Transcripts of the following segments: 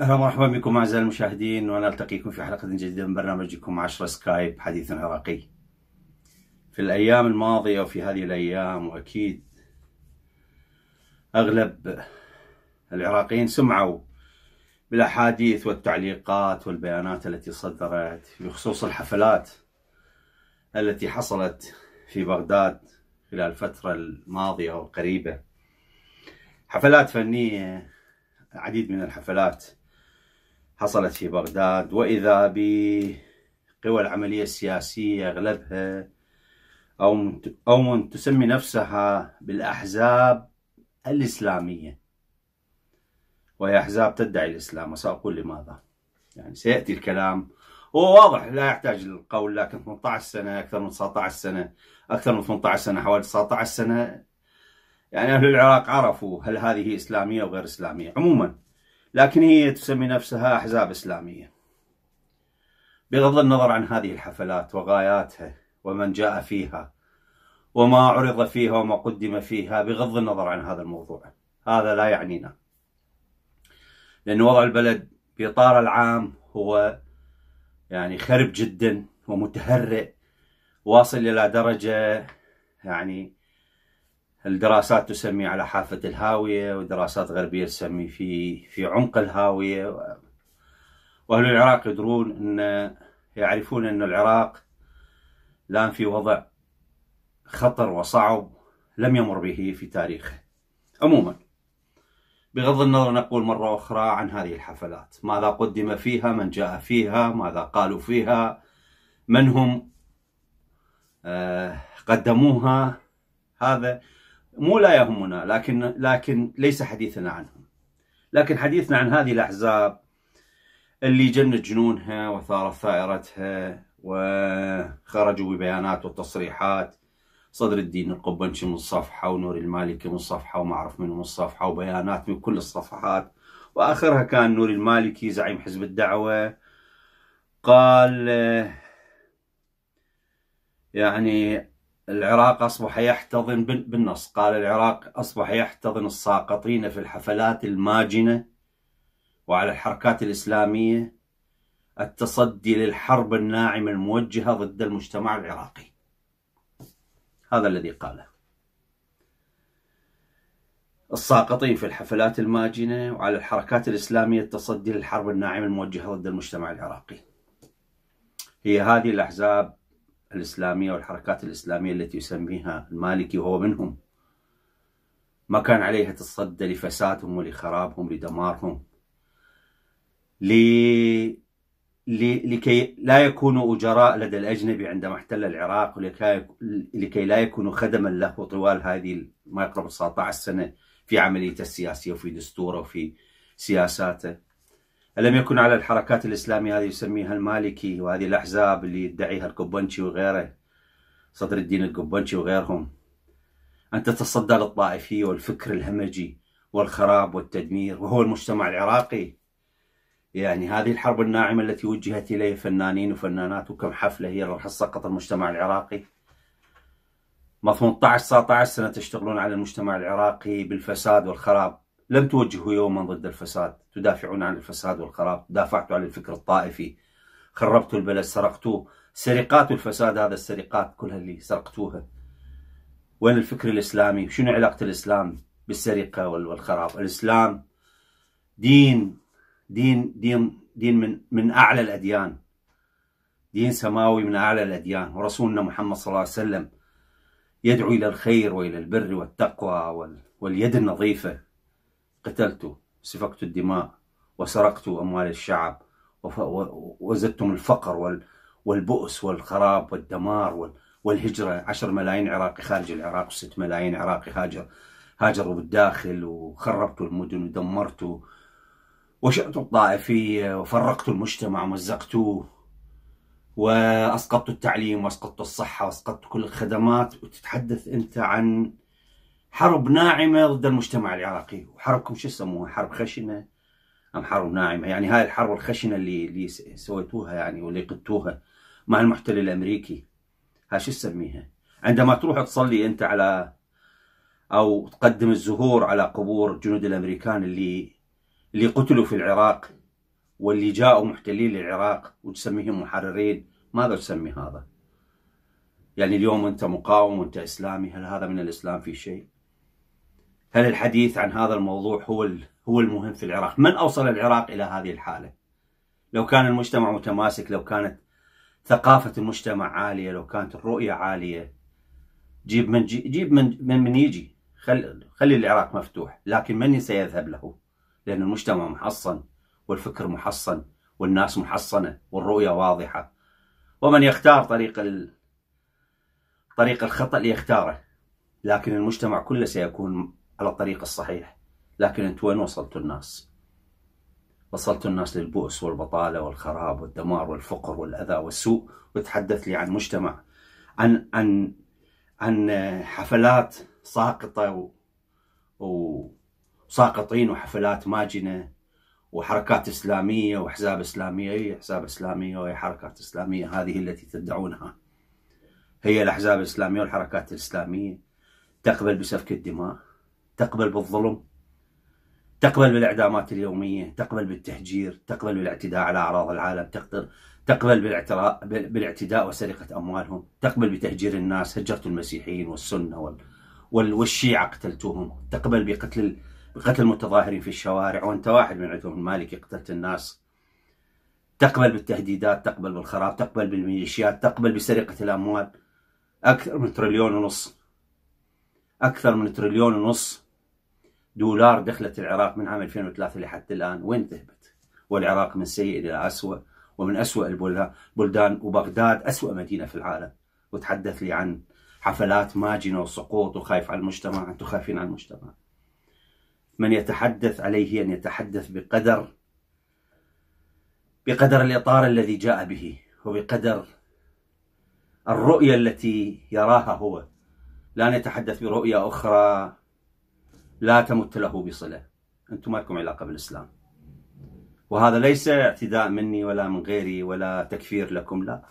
اهلا ومرحبا بكم اعزائي المشاهدين ونلتقيكم في حلقه جديده من برنامجكم 10 سكايب حديث عراقي. في الايام الماضيه وفي هذه الايام واكيد اغلب العراقيين سمعوا بالاحاديث والتعليقات والبيانات التي صدرت بخصوص الحفلات التي حصلت في بغداد خلال الفتره الماضيه والقريبه. حفلات فنيه عديد من الحفلات حصلت في بغداد وإذا بقوى العملية السياسية أغلبها أو أو من تسمي نفسها بالأحزاب الإسلامية وهي أحزاب تدعي الإسلام وسأقول لماذا يعني سيأتي الكلام هو واضح لا يحتاج للقول لكن 18 سنة أكثر من 19 سنة أكثر من 18 سنة حوالي 19 سنة يعني أهل العراق عرفوا هل هذه إسلامية أو غير إسلامية عموما لكن هي تسمي نفسها أحزاب إسلامية بغض النظر عن هذه الحفلات وغاياتها ومن جاء فيها وما عرض فيها وما قدم فيها بغض النظر عن هذا الموضوع هذا لا يعنينا لأن وضع البلد في إطار العام هو يعني خرب جدا ومتهرئ واصل إلى درجة يعني الدراسات تسمي على حافة الهاوية ودراسات غربية تسمي في في عمق الهاوية وأهل العراق يدرون أن يعرفون أن العراق الآن في وضع خطر وصعب لم يمر به في تاريخه عموما بغض النظر نقول مرة أخرى عن هذه الحفلات ماذا قدم فيها من جاء فيها ماذا قالوا فيها من هم آه، قدموها هذا مو لا يهمنا لكن لكن ليس حديثنا عنهم لكن حديثنا عن هذه الأحزاب اللي جنت جنونها وثارت ثائرتها وخرجوا ببيانات وتصريحات صدر الدين القبنشي من صفحة ونور المالكي من صفحة وما أعرف من من صفحة وبيانات من كل الصفحات وآخرها كان نور المالكي زعيم حزب الدعوة قال يعني العراق أصبح يحتضن بالنص قال العراق أصبح يحتضن الساقطين في الحفلات الماجنة وعلى الحركات الإسلامية التصدي للحرب الناعمة الموجهة ضد المجتمع العراقي هذا الذي قاله الساقطين في الحفلات الماجنة وعلى الحركات الإسلامية التصدي للحرب الناعمة الموجهة ضد المجتمع العراقي هي هذه الأحزاب الإسلامية والحركات الإسلامية التي يسميها المالكي وهو منهم ما كان عليها تتصدى لفسادهم ولخرابهم لدمارهم ل... ل... لكي لا يكونوا أجراء لدى الأجنبي عندما احتل العراق ولكي لكي لا يكونوا خدما له طوال هذه ما يقرب 19 سنة في عمليته السياسية وفي دستوره وفي سياساته ألم يكن على الحركات الإسلامية هذه يسميها المالكي وهذه الأحزاب اللي يدعيها القبنشي وغيره صدر الدين القبنشي وغيرهم أن تتصدى للطائفية والفكر الهمجي والخراب والتدمير وهو المجتمع العراقي يعني هذه الحرب الناعمة التي وجهت إليه فنانين وفنانات وكم حفلة هي راح سقط المجتمع العراقي ما 18 19 سنة تشتغلون على المجتمع العراقي بالفساد والخراب لم توجهوا يوما ضد الفساد تدافعون عن الفساد والخراب دافعتوا عن الفكر الطائفي خربتوا البلد سرقتوه سرقات الفساد هذا السرقات كلها اللي سرقتوها وين الفكر الإسلامي شنو علاقة الإسلام بالسرقة والخراب الإسلام دين دين دين دين من من أعلى الأديان دين سماوي من أعلى الأديان ورسولنا محمد صلى الله عليه وسلم يدعو إلى الخير وإلى البر والتقوى واليد النظيفة قتلت سفكت الدماء وسرقت أموال الشعب وزدتم الفقر والبؤس والخراب والدمار والهجرة عشر ملايين عراقي خارج العراق وست ملايين عراقي هاجر هاجروا بالداخل وخربتوا المدن ودمرتوا وشئتوا الطائفية وفرقتوا المجتمع ومزقتوه وأسقطتوا التعليم وأسقطتوا الصحة وأسقطتوا كل الخدمات وتتحدث أنت عن حرب ناعمه ضد المجتمع العراقي وحربكم شو يسموها حرب خشنه ام حرب ناعمه يعني هاي الحرب الخشنه اللي اللي سويتوها يعني واللي قدتوها مع المحتل الامريكي ها شو تسميها عندما تروح تصلي انت على او تقدم الزهور على قبور جنود الامريكان اللي اللي قتلوا في العراق واللي جاءوا محتلين للعراق وتسميهم محررين ماذا تسمي هذا يعني اليوم انت مقاوم وانت اسلامي هل هذا من الاسلام في شيء هل الحديث عن هذا الموضوع هو هو المهم في العراق؟ من اوصل العراق الى هذه الحاله؟ لو كان المجتمع متماسك، لو كانت ثقافة المجتمع عالية، لو كانت الرؤية عالية، جيب من جيب من من, من يجي، خلي خلي العراق مفتوح، لكن من سيذهب له؟ لأن المجتمع محصن والفكر محصن والناس محصنة والرؤية واضحة. ومن يختار طريق ال... طريق الخطأ ليختاره، لكن المجتمع كله سيكون على الطريق الصحيح لكن انت وين وصلتوا الناس وصلتوا الناس للبؤس والبطالة والخراب والدمار والفقر والأذى والسوء وتحدث لي عن مجتمع عن عن عن حفلات ساقطة وساقطين وحفلات ماجنة وحركات إسلامية وأحزاب إسلامية أي أحزاب إسلامية وأي حركات إسلامية هذه التي تدعونها هي الأحزاب الإسلامية والحركات الإسلامية تقبل بسفك الدماء تقبل بالظلم تقبل بالإعدامات اليومية تقبل بالتهجير تقبل بالاعتداء على أعراض العالم تقدر تقبل بالاعتداء وسرقة أموالهم تقبل بتهجير الناس هجرت المسيحيين والسنة والشيعة قتلتوهم تقبل بقتل بقتل المتظاهرين في الشوارع وانت واحد من عندهم المالكي قتلت الناس تقبل بالتهديدات تقبل بالخراب تقبل بالميليشيات تقبل بسرقة الأموال أكثر من تريليون ونص أكثر من تريليون ونص دولار دخلت العراق من عام 2003 لحتى الآن وين ذهبت والعراق من سيء إلى اسوء ومن اسوء البلدان وبغداد اسوء مدينة في العالم وتحدث لي عن حفلات ماجنة وسقوط وخايف على المجتمع أنتم خايفين على المجتمع من يتحدث عليه أن يتحدث بقدر بقدر الإطار الذي جاء به وبقدر الرؤية التي يراها هو لا نتحدث برؤية أخرى لا تمت له بصلة أنتم ما لكم علاقة بالإسلام وهذا ليس اعتداء مني ولا من غيري ولا تكفير لكم لا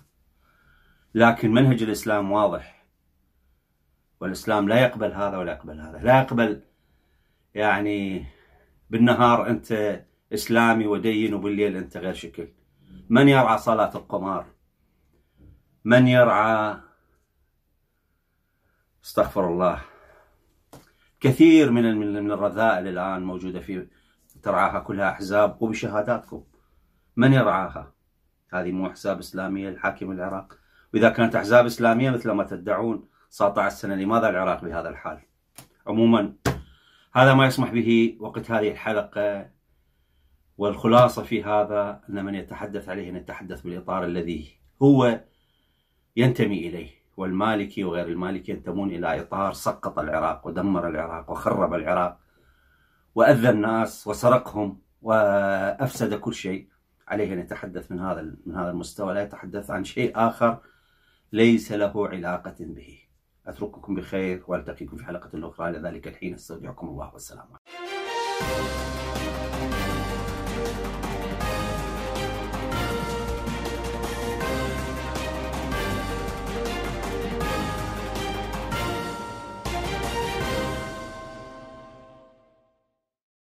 لكن منهج الإسلام واضح والإسلام لا يقبل هذا ولا يقبل هذا لا يقبل يعني بالنهار أنت إسلامي ودين وبالليل أنت غير شكل من يرعى صلاة القمار من يرعى استغفر الله كثير من من الرذائل الآن موجودة في ترعاها كلها أحزاب وبشهاداتكم من يرعاها هذه مو أحزاب إسلامية الحاكم العراق وإذا كانت أحزاب إسلامية مثل ما تدعون 19 سنة لماذا العراق بهذا الحال عموما هذا ما يسمح به وقت هذه الحلقة والخلاصة في هذا أن من يتحدث عليه أن يتحدث بالإطار الذي هو ينتمي إليه والمالكي وغير المالكي ينتمون إلى إطار سقط العراق ودمر العراق وخرب العراق وأذى الناس وسرقهم وأفسد كل شيء عليه أن يتحدث من هذا من هذا المستوى لا يتحدث عن شيء آخر ليس له علاقة به أترككم بخير وألتقيكم في حلقة أخرى لذلك الحين استودعكم الله والسلام عليكم